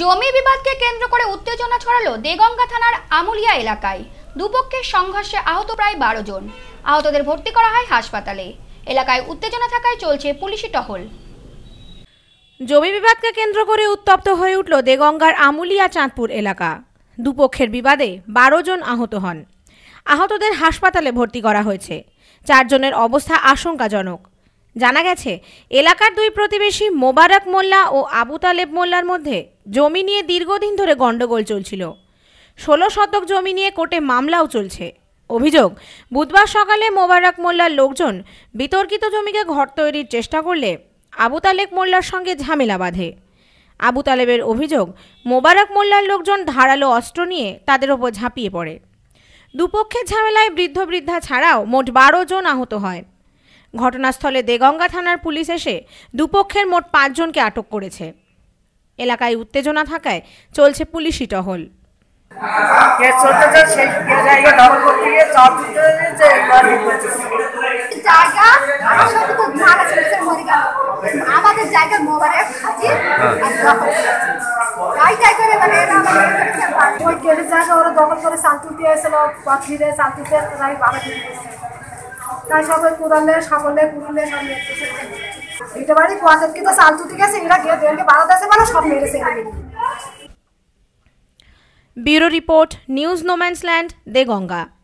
জমি বিবাদকে কেন্দ্র করে উত্তেজনা ছড়ালো দেগঙ্গা থানার আমুলিয়া এলাকায় দুপক্ষের সংঘর্ষে আহত প্রায় বারো জন আহতদের ভর্তি করা হয় হাসপাতালে এলাকায় উত্তেজনা থাকায় চলছে পুলিশি টহল জমি বিবাদকে কেন্দ্র করে উত্তপ্ত হয়ে উঠল দেগঙ্গার আমুলিয়া চাঁদপুর এলাকা দুপক্ষের বিবাদে বারো জন আহত হন আহতদের হাসপাতালে ভর্তি করা হয়েছে চারজনের অবস্থা আশঙ্কাজনক জানা গেছে এলাকার দুই প্রতিবেশী মোবারক মোল্লা ও আবু তালেব মোল্লার মধ্যে জমি নিয়ে দীর্ঘদিন ধরে গণ্ডগোল চলছিল ষোলো শতক জমি নিয়ে কোর্টে মামলাও চলছে অভিযোগ বুধবার সকালে মোবারক মোল্লার লোকজন বিতর্কিত জমিকে ঘর তৈরির চেষ্টা করলে আবু তালেব মোল্লার সঙ্গে ঝামেলা বাঁধে আবু তালেবের অভিযোগ মোবারক মোল্লার লোকজন ধারালো অস্ত্র নিয়ে তাদের ওপর ঝাঁপিয়ে পড়ে দুপক্ষের ঝামেলায় বৃদ্ধ বৃদ্ধা ছাড়াও মোট বারো জন আহত হয় ঘটনাস্থলে দেগঙ্গা থানার পুলিশ এসে দুপক্ষের মোট পাঁচজনকে আটক করেছে এলাকায় উত্তেজনা থাকায় চলছে পুলিশি টহল মানে ওরা দখল করে শান্তি দিয়েছিল বাবা দিয়ে তার সবাই কোদালে সাবলে কুড়ুলে সব মেরেছে এটা বাড়ি কুয়াশাকে তো চাল চুতি গেছে এরা গিয়ে মানে সব মেরেছে bureau report news no man's land Ganga